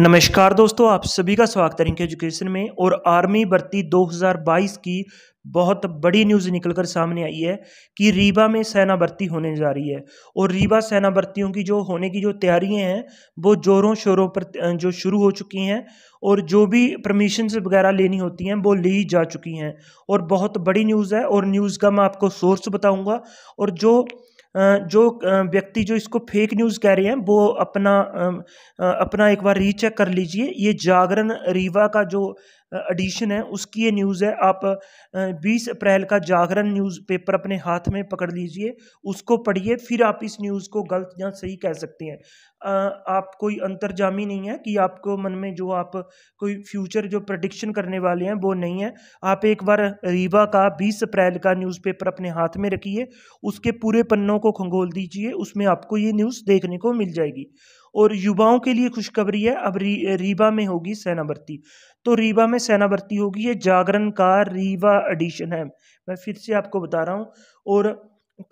नमस्कार दोस्तों आप सभी का स्वागत है इनके एजुकेशन में और आर्मी भर्ती 2022 की बहुत बड़ी न्यूज़ निकलकर सामने आई है कि रीवा में सेना भर्ती होने जा रही है और रीवा सेना भर्तियों की जो होने की जो तैयारियां हैं वो जोरों शोरों पर जो शुरू हो चुकी हैं और जो भी परमिशन वगैरह लेनी होती हैं वो ली जा चुकी हैं और बहुत बड़ी न्यूज़ है और न्यूज़ का मैं आपको सोर्स बताऊँगा और जो जो व्यक्ति जो इसको फेक न्यूज़ कह रहे हैं वो अपना अपना एक बार रीचेक कर लीजिए ये जागरण रीवा का जो एडिशन है उसकी ये न्यूज़ है आप बीस अप्रैल का जागरण न्यूज़ पेपर अपने हाथ में पकड़ लीजिए उसको पढ़िए फिर आप इस न्यूज़ को गलत या सही कह सकते हैं आप कोई जामी नहीं है कि आपको मन में जो आप कोई फ्यूचर जो प्रडिक्शन करने वाले हैं वो नहीं है आप एक बार रीवा का बीस अप्रैल का न्यूज़पेपर अपने हाथ में रखिए उसके पूरे पन्नों को खंगोल दीजिए उसमें आपको ये न्यूज़ देखने को मिल जाएगी और युवाओं के लिए खुशखबरी है अब री, रीवा में होगी सेना भर्ती तो रीवा में सेना भर्ती होगी ये जागरण का रीवा एडिशन है मैं फिर से आपको बता रहा हूँ और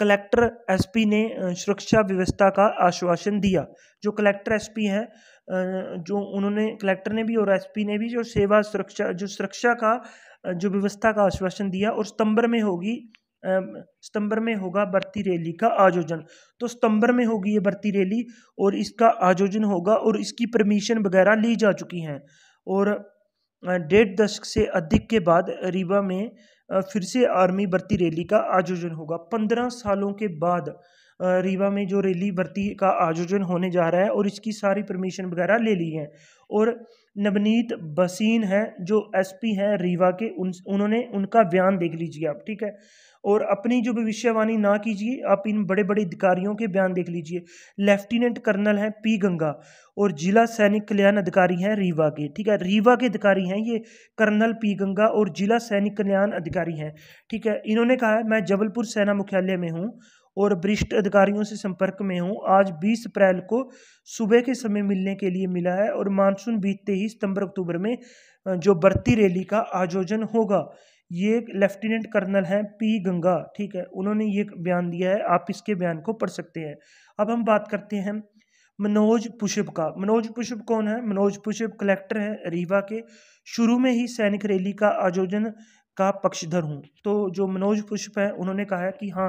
कलेक्टर एसपी ने सुरक्षा व्यवस्था का आश्वासन दिया जो कलेक्टर एसपी हैं जो उन्होंने कलेक्टर ने भी और एसपी ने भी जो सेवा सुरक्षा जो सुरक्षा का जो व्यवस्था का आश्वासन दिया और सितंबर में होगी सितंबर में होगा भर्ती रैली का आयोजन तो सितंबर में होगी ये भर्ती रैली और इसका आयोजन होगा और इसकी परमिशन वगैरह ली जा चुकी हैं और डेढ़ दशक से अधिक के बाद रीवा में फिर से आर्मी भर्ती रैली का आयोजन होगा पंद्रह सालों के बाद रीवा में जो रैली भर्ती का आयोजन होने जा रहा है और इसकी सारी परमिशन वगैरह ले ली है और नवनीत बसीन है जो एसपी हैं रीवा के उन उन्होंने उनका बयान देख लीजिए आप ठीक है और अपनी जो भविष्यवाणी ना कीजिए आप इन बड़े बड़े अधिकारियों के बयान देख लीजिए लेफ्टिनेंट कर्नल हैं पी गंगा और जिला सैनिक कल्याण अधिकारी हैं रीवा के ठीक है रीवा के अधिकारी हैं ये कर्नल पी गंगा और जिला सैनिक कल्याण अधिकारी हैं ठीक है इन्होंने कहा है मैं जबलपुर सेना मुख्यालय में हूँ और वरिष्ठ अधिकारियों से संपर्क में हूँ आज 20 अप्रैल को सुबह के समय मिलने के लिए मिला है और मानसून बीतते ही सितंबर अक्टूबर में जो बढ़ती रैली का आयोजन होगा ये लेफ्टिनेंट कर्नल हैं पी गंगा ठीक है उन्होंने ये बयान दिया है आप इसके बयान को पढ़ सकते हैं अब हम बात करते हैं मनोज पुष्प का मनोज पुष्प कौन है मनोज पुष्प कलेक्टर है रीवा के शुरू में ही सैनिक रैली का आयोजन का पक्षधर हूँ तो जो मनोज पुष्प है उन्होंने कहा है कि हाँ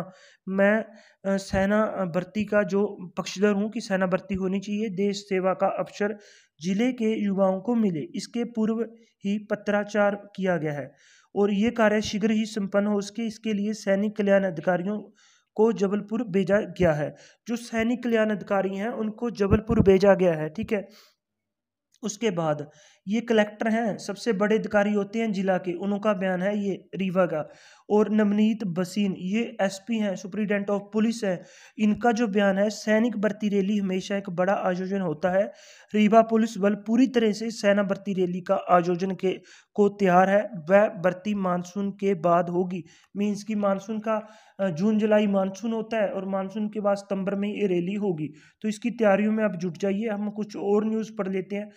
मैं सेना भर्ती का जो पक्षधर हूँ कि सेना भर्ती होनी चाहिए देश सेवा का अवसर जिले के युवाओं को मिले इसके पूर्व ही पत्राचार किया गया है और ये कार्य शीघ्र ही संपन्न हो सके इसके लिए सैनिक कल्याण अधिकारियों को जबलपुर भेजा गया है जो सैनिक कल्याण अधिकारी हैं उनको जबलपुर भेजा गया है ठीक है उसके बाद ये कलेक्टर हैं सबसे बड़े अधिकारी होते हैं जिला के उनका बयान है ये रीवा का और नवनीत बसीन ये एसपी हैं सुप्रीडेंट ऑफ पुलिस हैं इनका जो बयान है सैनिक भर्ती रैली हमेशा एक बड़ा आयोजन होता है रीवा पुलिस बल पूरी तरह से सेना भर्ती रैली का आयोजन के को तैयार है वह भर्ती मानसून के बाद होगी मीन्स की मानसून का जून जुलाई मानसून होता है और मानसून के बाद सितंबर में ये रैली होगी तो इसकी तैयारियों में आप जुट जाइए हम कुछ और न्यूज़ पढ़ लेते हैं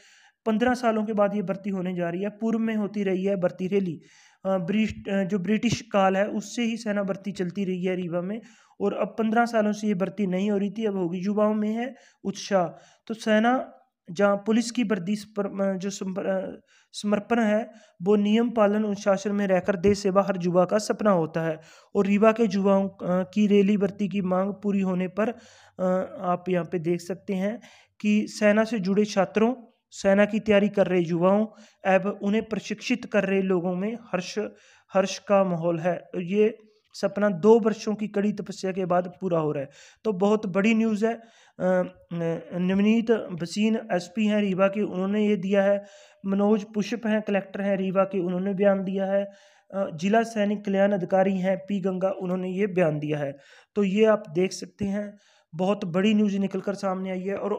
पंद्रह सालों के बाद ये भर्ती होने जा रही है पूर्व में होती रही है भर्ती रैली ब्रिश जो ब्रिटिश काल है उससे ही सेना भर्ती चलती रही है रीवा में और अब पंद्रह सालों से ये भर्ती नहीं हो रही थी अब होगी युवाओं में है उत्साह तो सेना जहाँ पुलिस की वर्दी जो समर्पण है वो नियम पालन अनुशासन में रहकर देश सेवा हर युवा का सपना होता है और रीवा के युवाओं की रैली भर्ती की मांग पूरी होने पर आप यहाँ पे देख सकते हैं कि सेना से जुड़े छात्रों सेना की तैयारी कर रहे युवाओं एवं उन्हें प्रशिक्षित कर रहे लोगों में हर्ष हर्ष का माहौल है ये सपना दो वर्षों की कड़ी तपस्या के बाद पूरा हो रहा है तो बहुत बड़ी न्यूज़ है नवनीत भसीन एसपी हैं रीवा के उन्होंने ये दिया है मनोज पुष्प हैं कलेक्टर हैं रीवा के उन्होंने बयान दिया है जिला सैनिक कल्याण अधिकारी हैं पी गंगा उन्होंने ये बयान दिया है तो ये आप देख सकते हैं बहुत बड़ी न्यूज़ निकल कर सामने आई है और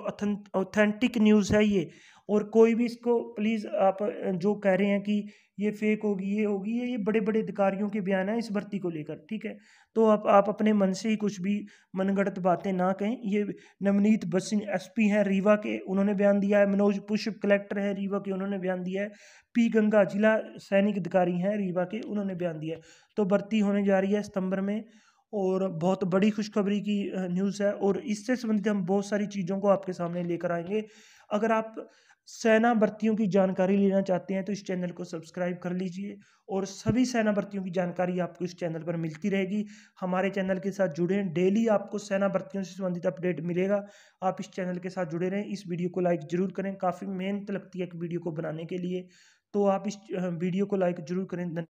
ऑथेंटिक न्यूज़ है ये और कोई भी इसको प्लीज़ आप जो कह रहे हैं कि ये फेक होगी ये होगी ये ये बड़े बड़े अधिकारियों के बयान हैं इस भर्ती को लेकर ठीक है तो आप आप अपने मन से ही कुछ भी मनगढ़ंत बातें ना कहें ये नवनीत बसिन एसपी हैं रीवा के उन्होंने बयान दिया है मनोज पुष्प कलेक्टर हैं रीवा के उन्होंने बयान दिया है पी गंगा जिला सैनिक अधिकारी हैं रीवा के उन्होंने बयान दिया है तो भर्ती होने जा रही है सितंबर में और बहुत बड़ी खुशखबरी की न्यूज़ है और इससे संबंधित हम बहुत सारी चीज़ों को आपके सामने लेकर आएंगे अगर आप सेना भर्तियों की जानकारी लेना चाहते हैं तो इस चैनल को सब्सक्राइब कर लीजिए और सभी सेना भर्तियों की जानकारी आपको इस चैनल पर मिलती रहेगी हमारे चैनल के साथ जुड़े हैं डेली आपको सेना भर्तियों से संबंधित अपडेट मिलेगा आप इस चैनल के साथ जुड़े रहें इस वीडियो को लाइक ज़रूर करें काफ़ी मेहनत लगती है एक वीडियो को बनाने के लिए तो आप इस वीडियो को लाइक ज़रूर करें